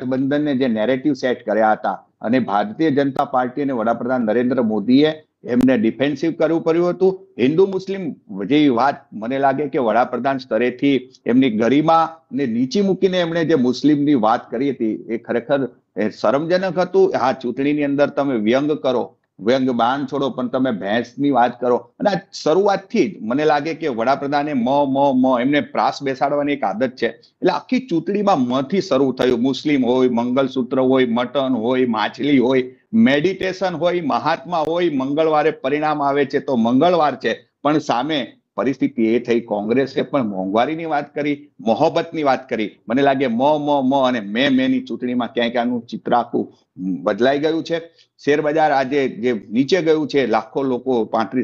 ગઠબંધનને જે narrative set કર્યા હતા અને ભારતીય જનતા પાર્ટી અને વડાપ્રધાન નરેન્દ્ર મોદીએ એમને ડિફેન્સિવ કરવું પડ્યું હતું હિન્દુ મુસ્લિમ જેવી વાત મને લાગે કે વડાપ્રધાન સ્તરેથી એમની ગરિમા ને નીચી મૂકીને એમણે જે મુસ્લિમની વાત કરી હતી એ ખરેખર શરમજનક હતું હા ચૂંટણીની અંદર તમે વ્યંગ કરો વ્યંગબાન છોડો પણ તમે ભેંસની વાત કરો અને આ શરૂઆતથી જ મને લાગે કે વડાપ્રધાને મ મ મ એમને પ્રાસ બેસાડવાની એક આદત છે એટલે આખી ચૂંટણીમાં મથી શરૂ થયું મુસ્લિમ હોય મંગલસૂત્ર હોય મટન હોય માછલી હોય મેડિટેશન હોય મહાત્મા હોય મંગળવારે પરિણામ આવે છે તો મંગળવાર છે પણ સામે પરિસ્થિતિ એ થઈ કોંગ્રેસે પણ મોંઘવારીની વાત કરી મોહબ્બતની વાત કરી મને લાગે મો મો મો અને મે મે ની ચૂંટણીમાં ક્યાંક આનું ચિત્ર આખું બદલાઈ ગયું છે શેરબજાર આજે જે નીચે ગયું છે લાખો લોકો પાંત્રીસ